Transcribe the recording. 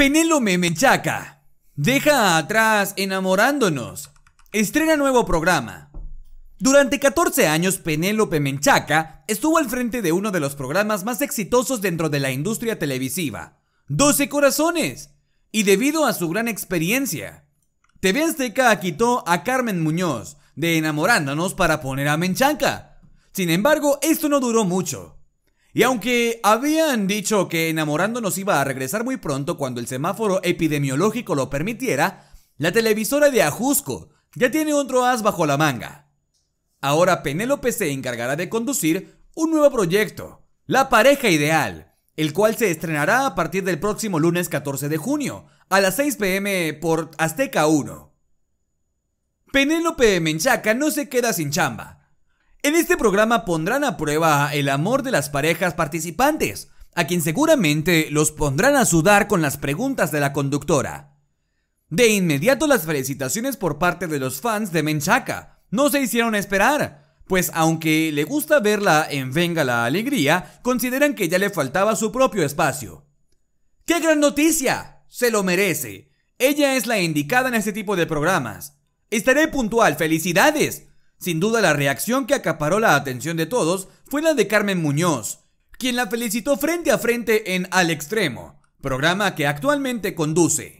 Penélope Menchaca. Deja atrás enamorándonos. Estrena nuevo programa. Durante 14 años, Penélope Menchaca estuvo al frente de uno de los programas más exitosos dentro de la industria televisiva, 12 Corazones, y debido a su gran experiencia. TV Azteca quitó a Carmen Muñoz de Enamorándonos para poner a Menchaca. Sin embargo, esto no duró mucho, y aunque habían dicho que enamorándonos iba a regresar muy pronto cuando el semáforo epidemiológico lo permitiera, la televisora de Ajusco ya tiene otro as bajo la manga. Ahora Penélope se encargará de conducir un nuevo proyecto, La pareja ideal, el cual se estrenará a partir del próximo lunes 14 de junio, a las 6 pm por Azteca 1. Penélope Menchaca no se queda sin chamba en este programa pondrán a prueba el amor de las parejas participantes, a quien seguramente los pondrán a sudar con las preguntas de la conductora. De inmediato las felicitaciones por parte de los fans de Menchaca no se hicieron esperar, pues aunque le gusta verla en Venga la Alegría, consideran que ya le faltaba su propio espacio. ¡Qué gran noticia! Se lo merece. Ella es la indicada en este tipo de programas. Estaré puntual, felicidades. Sin duda la reacción que acaparó la atención de todos fue la de Carmen Muñoz, quien la felicitó frente a frente en Al Extremo, programa que actualmente conduce.